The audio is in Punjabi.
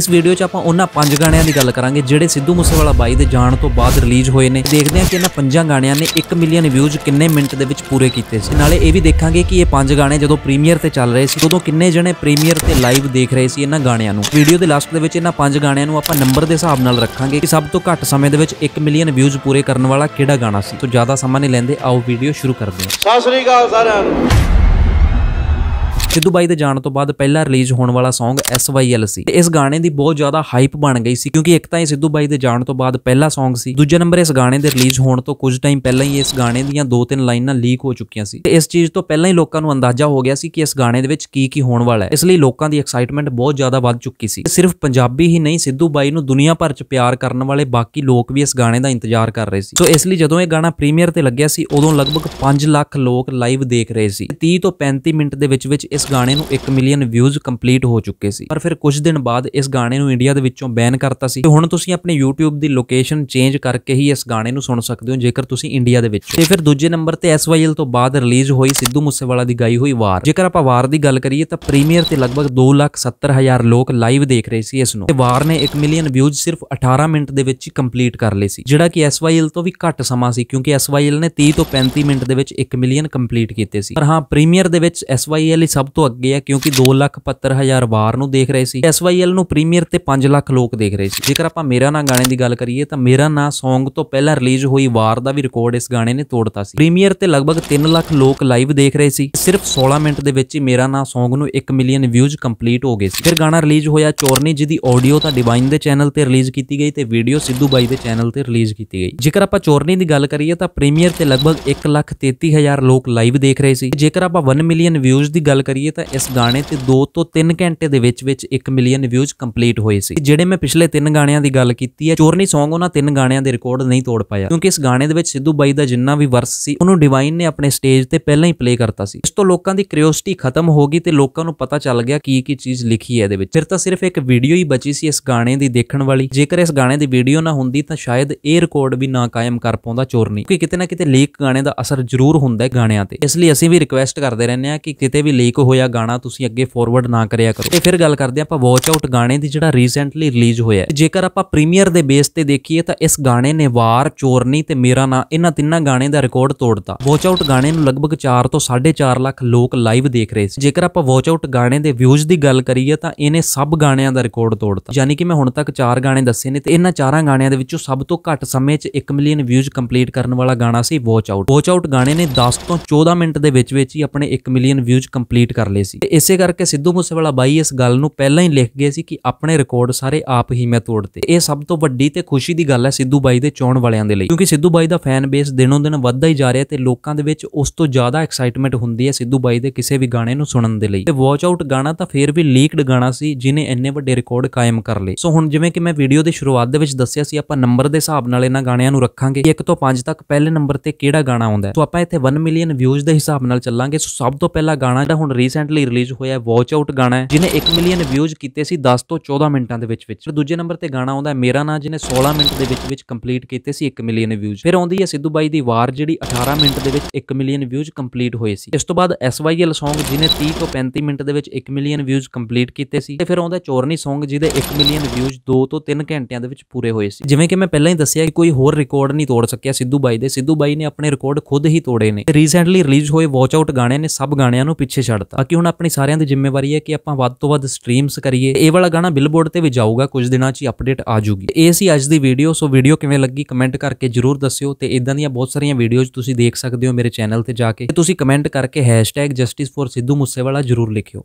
ਇਸ ਵੀਡੀਓ 'ਚ ਆਪਾਂ ਉਹਨਾਂ ਪੰਜ ਗਾਣਿਆਂ ਦੀ ਗੱਲ ਕਰਾਂਗੇ ਜਿਹੜੇ ਸਿੱਧੂ ਮੂਸੇਵਾਲਾ ਬਾਈ ਦੇ ਜਾਣ ਤੋਂ ਬਾਅਦ ਰਿਲੀਜ਼ ਹੋਏ ਨੇ ਦੇਖਦੇ ਹਾਂ ਕਿ ਇਹਨਾਂ ਪੰਜਾਂ ਗਾਣਿਆਂ ਨੇ 1 ਮਿਲੀਅਨ ਵਿਊਜ਼ ਕਿੰਨੇ ਮਿੰਟ ਦੇ ਵਿੱਚ ਪੂਰੇ ਕੀਤੇ ਸੀ ਨਾਲੇ ਇਹ ਵੀ ਦੇਖਾਂਗੇ ਕਿ ਇਹ ਪੰਜ ਗਾਣੇ ਜਦੋਂ ਪ੍ਰੀਮੀਅਰ ਤੇ ਚੱਲ ਰਹੇ ਸੀ ਉਦੋਂ ਕਿੰਨੇ ਜਣੇ ਪ੍ਰੀਮੀਅਰ ਤੇ ਲਾਈਵ ਦੇਖ ਰਹੇ ਸੀ ਇਹਨਾਂ ਗਾਣਿਆਂ ਨੂੰ ਵੀਡੀਓ ਦੇ ਲਾਸਟ ਦੇ ਵਿੱਚ ਇਹਨਾਂ ਪੰਜ ਗਾਣਿਆਂ ਨੂੰ ਆਪਾਂ ਨੰਬਰ ਦੇ ਹਿਸਾਬ ਨਾਲ ਰੱਖਾਂਗੇ ਕਿ ਸਭ ਤੋਂ ਘੱਟ ਸਮੇਂ ਦੇ ਵਿੱਚ 1 ਮਿਲੀਅਨ ਵਿਊਜ਼ ਪੂਰੇ ਕਰਨ ਵਾਲਾ ਕਿਹੜਾ ਗਾਣਾ ਸੀ ਤੋਂ ਜ਼ਿਆਦਾ ਸਮਾਂ ਨਹੀਂ ਲੈਂਦੇ ਆਓ ਵੀਡੀਓ ਸ਼ੁਰੂ ਕਰਦੇ ਹਾਂ ਸਤਿ ਸ੍ਰੀ ਅਕਾਲ ਸਾਰਿਆਂ ਨੂੰ ਸਿੱਧੂ ਬਾਈ ਦੇ ਜਾਣ ਤੋਂ ਬਾਅਦ ਪਹਿਲਾ ਰਿਲੀਜ਼ ਹੋਣ ਵਾਲਾ Song SYL ਸੀ ਤੇ ਇਸ ਗਾਣੇ ਦੀ ਬਹੁਤ ਜ਼ਿਆਦਾ ਹਾਈਪ ਬਣ ਗਈ ਸੀ ਕਿਉਂਕਿ ਇੱਕ ਤਾਂ ਇਹ ਸਿੱਧੂ ਬਾਈ ਦੇ ਜਾਣ ਤੋਂ ਬਾਅਦ ਪਹਿਲਾ Song ਸੀ ਦੂਜੇ ਨੰਬਰ ਇਸ ਗਾਣੇ ਦੇ ਰਿਲੀਜ਼ ਹੋਣ ਤੋਂ ਕੁਝ ਟਾਈਮ ਪਹਿਲਾਂ ਹੀ ਇਸ ਗਾਣੇ ਦੀਆਂ ਦੋ ਤਿੰਨ ਲਾਈਨਾਂ ਲੀਕ ਹੋ ਚੁੱਕੀਆਂ ਸੀ ਤੇ ਇਸ ਚੀਜ਼ ਤੋਂ ਪਹਿਲਾਂ ਹੀ ਲੋਕਾਂ ਨੂੰ ਅੰਦਾਜ਼ਾ ਹੋ ਗਿਆ ਸੀ ਕਿ ਇਸ ਗਾਣੇ ਦੇ ਵਿੱਚ ਕੀ ਕੀ ਹੋਣ ਵਾਲਾ ਹੈ ਇਸ ਲਈ ਲੋਕਾਂ ਦੀ ਐਕਸਾਈਟਮੈਂਟ ਬਹੁਤ ਜ਼ਿਆਦਾ ਵੱਧ ਚੁੱਕੀ ਸੀ ਸਿਰਫ ਪੰਜਾਬੀ ਹੀ ਨਹੀਂ ਸਿੱਧੂ ਬਾਈ ਨੂੰ ਦੁਨੀਆ ਭਰ 'ਚ ਪਿਆਰ ਕਰਨ ਵਾਲੇ ਬਾਕੀ ਲੋਕ ਵੀ ਇਸ ਗਾਣੇ ਦਾ ਇੰਤਜ਼ਾਰ ਕਰ ਰਹੇ ਸੀ ਸੋ ਇਸ ਲਈ ਜਦੋਂ ਇਹ ਗਾਣਾ ਪ੍ਰੀਮੀਅਰ ਤੇ ਲੱਗਿਆ ਸੀ ਉਦੋਂ ਲਗਭਗ 5 ਲੱਖ ਲੋਕ ਲਾਈਵ ਦੇਖ ਰਹੇ ਸੀ 30 ਤੋਂ 35 ਮਿੰਟ ਦੇ ਵਿੱਚ ਵਿੱਚ ਇਸ ਇਸ ਗਾਣੇ ਨੂੰ 1 ਮਿਲੀਅਨ ਵਿਊਜ਼ ਕੰਪਲੀਟ ਹੋ ਚੁੱਕੇ ਸੀ ਪਰ ਫਿਰ ਕੁਝ ਦਿਨ ਬਾਅਦ ਇਸ ਗਾਣੇ ਨੂੰ ਇੰਡੀਆ ਦੇ ਵਿੱਚੋਂ ਬੈਨ ਕਰਤਾ ਸੀ ਤੇ ਹੁਣ ਤੁਸੀਂ ਆਪਣੇ YouTube ਦੀ ਲੋਕੇਸ਼ਨ ਚੇਂਜ ਕਰਕੇ ਹੀ ਇਸ ਗਾਣੇ ਨੂੰ ਸੁਣ ਸਕਦੇ ਹੋ ਜੇਕਰ ਤੁਸੀਂ ਇੰਡੀਆ ਦੇ ਵਿੱਚ ਤੇ ਫਿਰ ਦੂਜੇ ਨੰਬਰ ਤੇ SYL ਤੋਂ ਬਾਅਦ ਰਿਲੀਜ਼ ਹੋਈ ਸਿੱਧੂ ਮੂਸੇਵਾਲਾ ਦੀ ਗਾਈ ਹੋਈ ਵਾਰ ਜੇਕਰ ਆਪਾਂ ਵਾਰ ਦੀ ਗੱਲ ਕਰੀਏ ਤਾਂ ਪ੍ਰੀਮੀਅਰ ਤੇ ਲਗਭਗ 270000 ਲੋਕ ਲਾਈਵ ਦੇਖ ਰਹੇ ਸੀ ਇਸ ਨੂੰ ਤੇ ਵਾਰ ਨੇ 1 ਮਿਲੀਅਨ ਵਿਊਜ਼ ਸਿਰਫ 18 ਮਿੰਟ ਦੇ ਵਿੱਚ ਹੀ ਕੰਪਲੀਟ ਕਰ ਲਏ ਸੀ ਜਿਹੜਾ ਕਿ SYL ਤੋਂ ਵੀ ਘੱਟ ਸਮਾਂ ਸੀ ਕਿਉਂਕਿ SYL ਨੇ 30 ਤੋਂ 35 ਮਿੰਟ ਦੇ ਵਿੱਚ 1 ਮਿਲੀਅਨ ਕੰਪਲੀਟ ਕੀਤੇ ਸੀ ਪਰ ਹਾਂ ਪ੍ਰੀਮੀਅਰ ਦੇ ਵਿੱਚ SYL ਹੀ ਸਭ ਤੋਂ ਅੱਗੇ ਹੈ ਕਿਉਂਕਿ ਹਜ਼ਾਰ ਵਾਰ ਨੂੰ ਦੇਖ ਰਹੇ ਸੀ SYL ਨੂੰ ਪ੍ਰੀਮੀਅਰ ਤੇ 5 ਲੱਖ ਲੋਕ ਦੇਖ ਰਹੇ ਸੀ ਜੇਕਰ ਆਪਾਂ ਮੇਰਾ ਨਾਂ ਗਾਣੇ ਦੀ ਗੱਲ ਕਰੀਏ ਤਾਂ ਮੇਰਾ ਨਾਂ Song ਤੋਂ ਪਹਿਲਾਂ ਰਿਲੀਜ਼ ਹੋਈ ਵਾਰ ਦਾ ਵੀ ਰਿਕਾਰਡ ਇਸ ਗਾਣੇ ਨੇ ਤੋੜਤਾ ਸੀ ਪ੍ਰੀਮੀਅਰ ਤੇ ਲਗਭਗ 3 ਲੱਖ ਲੋਕ ਲਾਈਵ ਦੇਖ ਰਹੇ ਸੀ ਸਿਰਫ 16 ਮਿੰਟ ਦੇ ਵਿੱਚ ਹੀ ਮੇਰਾ ਨਾਂ Song ਨੂੰ 1 ਮਿਲੀਅਨ ਵਿਊਜ਼ ਕੰਪਲੀਟ ਹੋ ਗਏ ਸੀ ਫਿਰ ਗਾਣਾ ਰਿਲੀਜ਼ ਹੋਇਆ ਚੋਰਨੀ ਜਿਹਦੀ ਆਡੀਓ ਤਾਂ ਡਿਵਾਈਨ ਦੇ ਚੈਨਲ ਤੇ ਰਿਲੀਜ਼ ਕੀਤੀ ਗਈ ਤੇ ਵੀਡੀਓ ਸਿੱਧੂ ਬਾਈ ਦੇ ਚੈਨਲ ਤੇ ਰਿਲੀਜ਼ ਕੀਤੀ ਗਈ ਜੇਕਰ ਆਪਾਂ ਚੋਰਨੀ ਦੀ ਗੱਲ ਕਰੀਏ ਤਾਂ ਪ੍ਰੀਮੀਅਰ ਤੇ ਲਗਭਗ 1 ਲੱਖ ਹਜ਼ਾਰ ਲੋਕ ਲਾਈਵ ਦੇਖ ਰਹੇ ਸੀ ਜੇਕਰ ਆਪਾਂ 1 ਮਿਲੀਅਨ ਵਿਊਜ਼ ਦੀ ਗੱਲ ਕਰੀਏ ਕਰੀਏ ਤਾਂ ਇਸ ਗਾਣੇ ਤੇ 2 ਤੋਂ 3 ਘੰਟੇ ਦੇ ਵਿੱਚ ਵਿੱਚ 1 ਮਿਲੀਅਨ ਵਿਊਜ਼ ਕੰਪਲੀਟ ਹੋਏ ਸੀ ਜਿਹੜੇ ਮੈਂ ਪਿਛਲੇ 3 ਗਾਣਿਆਂ ਦੀ ਗੱਲ ਕੀਤੀ ਹੈ ਚੋਰਨੀ Song ਉਹਨਾਂ 3 ਗਾਣਿਆਂ ਦੇ ਰਿਕਾਰਡ ਨਹੀਂ ਤੋੜ ਪਾਇਆ ਕਿਉਂਕਿ ਇਸ ਗਾਣੇ ਦੇ ਵਿੱਚ ਸਿੱਧੂ ਬਾਈ ਦਾ ਜਿੰਨਾ ਵੀ ਵਰਸ ਸੀ ਉਹਨੂੰ ਡਿਵਾਈਨ ਨੇ ਆਪਣੇ ਸਟੇਜ ਤੇ ਪਹਿਲਾਂ ਹੀ ਪਲੇ ਕਰਤਾ ਸੀ ਇਸ ਤੋਂ ਲੋਕਾਂ ਦੀ ਕਿਉਰਿਓਸਿਟੀ ਖਤਮ ਹੋ ਗਈ ਤੇ ਲੋਕਾਂ ਨੂੰ ਪਤਾ ਚੱਲ ਗਿਆ ਕੀ ਕੀ ਚੀਜ਼ ਲਿਖੀ ਹੈ ਇਹਦੇ ਵਿੱਚ ਫਿਰ ਤਾਂ ਸਿਰਫ ਇੱਕ ਵੀਡੀਓ ਹੀ ਬਚੀ ਸੀ ਇਸ ਗਾਣੇ ਦੀ ਦੇਖਣ ਵਾਲੀ ਜੇਕਰ ਇਸ ਗਾਣੇ ਦੀ ਵੀਡੀਓ ਨਾ ਹੁੰਦੀ ਤਾਂ ਸ਼ਾਇਦ ਇਹ ਰਿਕਾਰਡ ਵੀ ਨਾ ਕਾਇਮ ਕਰ ਪਾਉਂਦਾ ਚੋਰਨੀ ਕਿਉਂਕਿ ਕਿਤੇ ਨਾ ਕਿਤੇ ਲੀਕ ਗਾਣੇ ਦਾ ਅਸਰ ਜ਼ਰੂਰ ਹੁੰਦਾ ਹੈ ਗਾਣਿਆਂ ਤੇ ਇਸ ਲਈ ਅਸੀਂ ਵੀ ਰਿਕੁਐਸਟ ਕਰਦੇ ਰਹਿੰਦੇ ਆ ਕਿ ਕਿਤੇ ਵੀ ਲੀਕ ਹੋਇਆ ਗਾਣਾ ਤੁਸੀਂ ਅੱਗੇ ਫੋਰਵਰਡ ਨਾ ਕਰਿਆ ਕਰੋ ਤੇ ਫਿਰ ਗੱਲ ਕਰਦੇ ਆਪਾਂ ਵਾਚ ਆਊਟ ਗਾਣੇ ਦੀ ਜਿਹੜਾ ਰੀਸੈਂਟਲੀ ਰਿਲੀਜ਼ ਹੋਇਆ ਜੇਕਰ ਆਪਾਂ ਪ੍ਰੀਮੀਅਰ ਦੇ ਬੇਸ ਤੇ ਦੇਖੀਏ ਤਾਂ ਇਸ ਗਾਣੇ ਨੇ ਵਾਰ ਚੋਰਨੀ ਤੇ ਮੇਰਾ ਨਾਂ ਇਹਨਾਂ ਤਿੰਨਾਂ ਗਾਣੇ ਦਾ ਰਿਕਾਰਡ ਤੋੜਤਾ ਵਾਚ ਆਊਟ ਗਾਣੇ ਨੂੰ ਲਗਭਗ 4 ਤੋਂ 4.5 ਲੱਖ ਲੋਕ ਲਾਈਵ ਦੇਖ ਰਹੇ ਸੀ ਜੇਕਰ ਆਪਾਂ ਵਾਚ ਆਊਟ ਗਾਣੇ ਦੇ ਵਿਊਜ਼ ਦੀ ਗੱਲ ਕਰੀਏ ਤਾਂ ਇਹਨੇ ਸਭ ਗਾਣਿਆਂ ਦਾ ਰਿਕਾਰਡ ਤੋੜਤਾ ਯਾਨੀ ਕਿ ਮੈਂ ਹੁਣ ਤੱਕ 4 ਗਾਣੇ ਦੱਸੇ ਨੇ ਤੇ ਇਹਨਾਂ ਚਾਰਾਂ ਗਾਣਿਆਂ ਦੇ ਵਿੱਚੋਂ ਸਭ ਤੋਂ ਘੱਟ ਸਮੇਂ 'ਚ 1 ਮਿਲੀਅਨ ਵਿਊਜ਼ ਕੰਪਲੀਟ ਕਰਨ ਵਾਲਾ ਗਾਣਾ ਸੀ ਵਾਚ ਆਊਟ ਵਾਚ ਆਊਟ ਗਾਣੇ ਨੇ 10 ਤੋਂ 14 ਮਿੰਟ ਦੇ ਵਿੱਚ ਵਿੱਚ ਹੀ ਆਪਣੇ 1 ਮਿਲੀਅਨ ਵਿਊਜ਼ ਕੰਪਲੀਟ ਕਰ ਲਏ ਸੀ ਇਸੇ ਕਰਕੇ ਸਿੱਧੂ ਮੂਸੇਵਾਲਾ ਬਾਈ ਇਸ ਗੱਲ ਨੂੰ ਪਹਿਲਾਂ ਹੀ ਲਿਖ ਗਏ ਸੀ ਕਿ ਆਪਣੇ ਰਿਕਾਰਡ ਸਾਰੇ ਆਪ ਹੀ ਮੈਂ ਤੋੜਤੇ ਇਹ ਸਭ ਤੋਂ ਵੱਡੀ ਤੇ ਖੁਸ਼ੀ ਦੀ ਗੱਲ ਹੈ ਸਿੱਧੂ ਬਾਈ ਦੇ ਚੋਣ ਵਾਲਿਆਂ ਦੇ ਲਈ ਕਿਉਂਕਿ ਸਿੱਧੂ ਬਾਈ ਦਾ ਫੈਨ ਬੇਸ ਦਿਨੋਂ ਦਿਨ ਵੱਧਦਾ ਹੀ ਜਾ ਰਿਹਾ ਤੇ ਲੋਕਾਂ ਦੇ ਵਿੱਚ ਉਸ ਤੋਂ ਜ਼ਿਆਦਾ ਐਕਸਾਈਟਮੈਂਟ ਹੁੰਦੀ ਹੈ ਸਿੱਧੂ ਬਾਈ ਦੇ ਕਿਸੇ ਵੀ ਗਾਣੇ ਨੂੰ ਸੁਣਨ ਦੇ ਲਈ ਤੇ ਵਾਚ ਆਊਟ ਗਾਣਾ ਤਾਂ ਫੇਰ ਵੀ ਲੀਕਡ ਗਾਣਾ ਸੀ ਜਿਨੇ ਇੰਨੇ ਵੱਡੇ ਰਿਕਾਰਡ ਕਾਇਮ ਕਰ ਲਏ ਸੋ ਹੁਣ ਜਿਵੇਂ ਕਿ ਮੈਂ ਵੀਡੀਓ ਦੇ ਸ਼ੁਰੂਆਤ ਦੇ ਵਿੱਚ ਦੱਸਿਆ ਸੀ ਆਪਾਂ ਨੰਬਰ ਦੇ ਹਿਸਾਬ ਨਾਲ ਇਹਨਾਂ ਗਾਣਿਆਂ ਨੂੰ ਰੱਖਾਂਗੇ 1 ਤੋਂ 5 ਤੱਕ ਪਹਿਲੇ ਨੰਬਰ ਤੇ ਕਿਹੜਾ ਗਾਣਾ ਆਉਂਦਾ ਸੋ ਆਪਾਂ ਇੱਥੇ 1 ਮਿਲੀਅਨ ਵਿਊਜ਼ ਦੇ ਹਿਸਾਬ ਨਾਲ ਚੱਲਾਂਗੇ ਸੋ ਸਭ ਤੋਂ ਪਹਿਲਾ ਗਾਣਾ ਜਿਹੜਾ ਹੁਣ ਰੀਸੈਂਟਲੀ ਰਿਲੀਜ਼ ਹੋਇਆ ਵਾਚ ਆਊਟ ਗਾਣਾ ਹੈ ਜਿਨੇ 1 ਮਿਲੀਅਨ ਵਿਊਜ਼ ਕੀਤੇ ਸੀ 10 ਤੋਂ 14 ਮਿੰਟਾਂ ਦੇ ਵਿੱਚ ਵਿੱਚ ਦੂਜੇ ਨੰਬਰ ਤੇ ਗਾਣਾ ਆਉਂਦਾ ਮੇਰਾ ਨਾਂ ਜਿਨੇ 16 ਮਿੰਟ ਦੇ ਵਿੱਚ ਵਿੱਚ ਕੰਪਲੀਟ ਕੀਤੇ ਸੀ 1 ਮਿਲੀਅਨ ਵਿਊਜ਼ ਫਿਰ ਆਉਂਦੀ ਹੈ ਸਿੱਧੂ ਬਾਈ ਦੀ ਵਾਰ ਜਿਹੜੀ 18 ਮਿੰਟ ਦੇ ਵਿੱਚ 1 ਮਿਲੀਅਨ ਵਿਊਜ਼ ਕੰਪਲੀਟ ਹੋਏ ਸੀ ਇਸ ਤੋਂ ਬਾਅਦ SYL Song ਜਿਨੇ 30 ਤੋਂ 35 ਮਿੰਟ ਦੇ ਵਿੱਚ 1 ਮਿਲੀਅਨ ਵਿਊਜ਼ ਕੰਪਲੀਟ ਕੀਤੇ ਸੀ ਤੇ ਫਿਰ ਆਉਂਦਾ ਚੋਰਨੀ Song ਜਿਹਦੇ 1 ਮਿਲੀਅਨ ਵਿਊਜ਼ 2 ਤੋਂ 3 ਘੰਟਿਆਂ ਦੇ ਵਿੱਚ ਪੂਰੇ ਹੋਏ ਸੀ ਜਿਵੇਂ ਕਿ ਮੈਂ ਪਹਿਲਾਂ ਹੀ ਦੱਸਿਆ ਕਿ ਕੋਈ ਹੋਰ ਰਿਕਾਰਡ ਨਹੀਂ ਤੋੜ ਸਕਿਆ ਸਿੱਧੂ ਬਾਈ ਦੇ ਸਿੱਧੂ ਬਾਈ ਨੇ ਆਪਣੇ ਰਿਕਾਰਡ ਖੁਦ ਹੀ ਤੋੜੇ ਨੇ ਰੀਸੈਂਟਲੀ ਰਿਲੀਜ਼ ਹੋਏ ਵਾਚ ਆਊਟ ਗਾਣਿਆਂ ਨੇ ਸਭ ਗਾਣਿਆਂ ਨੂੰ ਪਿੱਛੇ ਛੱਡ ਬਾਕੀ ਹੁਣ ਆਪਣੀ ਸਾਰਿਆਂ ਦੀ ਜ਼ਿੰਮੇਵਾਰੀ ਹੈ ਕਿ ਆਪਾਂ ਵੱਧ ਤੋਂ ਵੱਧ ਸਟ੍ਰੀਮਸ ਕਰੀਏ ਇਹ ਵਾਲਾ ਗਾਣਾ ਬਿਲਬੋਰਡ ਤੇ ਵੀ ਜਾਊਗਾ ਕੁਝ ਦਿਨਾਂ 'ਚ ਹੀ ਅਪਡੇਟ ਆ ਜੂਗੀ ਇਹ ਸੀ ਅੱਜ ਦੀ ਵੀਡੀਓ ਸੋ ਵੀਡੀਓ ਕਿਵੇਂ ਲੱਗੀ ਕਮੈਂਟ ਕਰਕੇ ਜਰੂਰ ਦੱਸਿਓ ਤੇ ਇਦਾਂ ਦੀਆਂ ਬਹੁਤ ਸਾਰੀਆਂ ਵੀਡੀਓਜ਼ ਤੁਸੀਂ ਦੇਖ ਸਕਦੇ ਹੋ ਮੇਰੇ ਚੈਨਲ ਤੇ ਜਾ ਕੇ ਤੁਸੀਂ ਕਮੈਂਟ ਕਰਕੇ #justiceforsidhumussewala ਜਰੂਰ ਲਿਖਿਓ